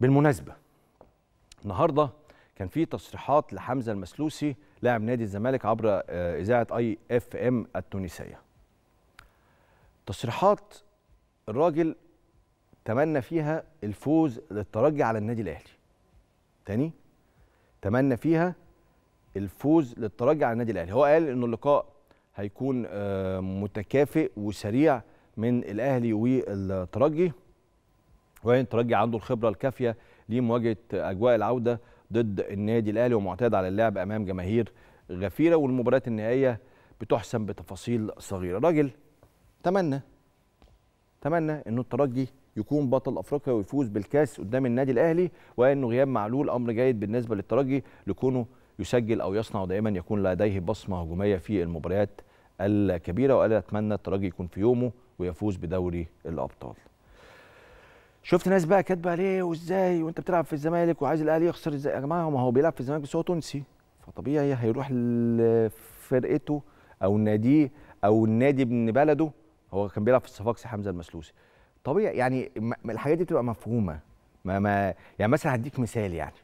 بالمناسبه النهارده كان في تصريحات لحمزه المسلوسي لاعب نادي الزمالك عبر آه، اذاعه اي اف ام التونسيه تصريحات الراجل تمنى فيها الفوز للترجي على النادي الاهلي تاني تمنى فيها الفوز للترجي على النادي الاهلي هو قال ان اللقاء هيكون آه، متكافئ وسريع من الاهلي والترجي وهي الترجي عنده الخبره الكافيه لمواجهه اجواء العوده ضد النادي الاهلي ومعتاد على اللعب امام جماهير غفيره والمباريات النهائيه بتحسم بتفاصيل صغيره راجل تمنى تمنى انه الترجي يكون بطل افريقيا ويفوز بالكاس قدام النادي الاهلي وانه غياب معلول امر جيد بالنسبه للترجي لكونه يسجل او يصنع دائما يكون لديه بصمه هجوميه في المباريات الكبيره وانا اتمنى الترجي يكون في يومه ويفوز بدوري الابطال شفت ناس بقى كاتبه ليه وازاي وانت بتلعب في الزمالك وعايز الاهلي يخسر ازاي يا جماعه ما هو بيلعب في الزمالك بس هو تونسي فطبيعي هيروح لفرقته او ناديه او النادي ابن بلده هو كان بيلعب في الصفاقسي حمزه المسلوسي طبيعي يعني الحاجات دي بتبقى مفهومه ما ما يعني مثلا هديك مثال يعني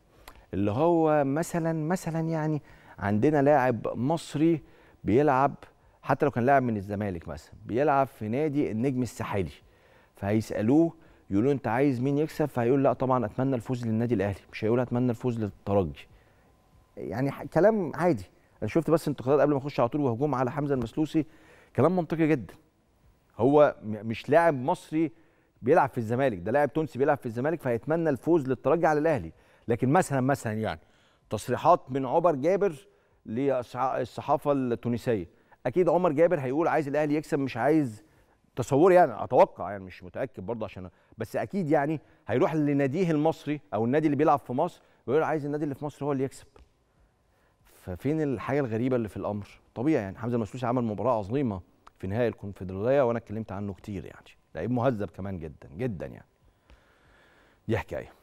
اللي هو مثلا مثلا يعني عندنا لاعب مصري بيلعب حتى لو كان لاعب من الزمالك مثلا بيلعب في نادي النجم الساحلي فهيسالوه يقول له انت عايز مين يكسب فهيقول لا طبعا اتمنى الفوز للنادي الاهلي مش هيقول اتمنى الفوز للترجي يعني كلام عادي انا شفت بس انتقادات قبل ما اخش على طول وهجوم على حمزه المسلوسي كلام منطقي جدا هو مش لاعب مصري بيلعب في الزمالك ده لاعب تونسي بيلعب في الزمالك فهيتمنى الفوز للترجي على الاهلي لكن مثلا مثلا يعني تصريحات من عمر جابر للصحافه التونسيه اكيد عمر جابر هيقول عايز الاهلي يكسب مش عايز تصوري يعني اتوقع يعني مش متاكد برضه عشان بس اكيد يعني هيروح لناديه المصري او النادي اللي بيلعب في مصر ويقول عايز النادي اللي في مصر هو اللي يكسب ففين الحاجه الغريبه اللي في الامر طبيعي يعني حمزه المسلوسي عمل مباراه عظيمه في نهائي الكونفدراليه وانا اتكلمت عنه كتير يعني لعيب مهذب كمان جدا جدا يعني دي حكايه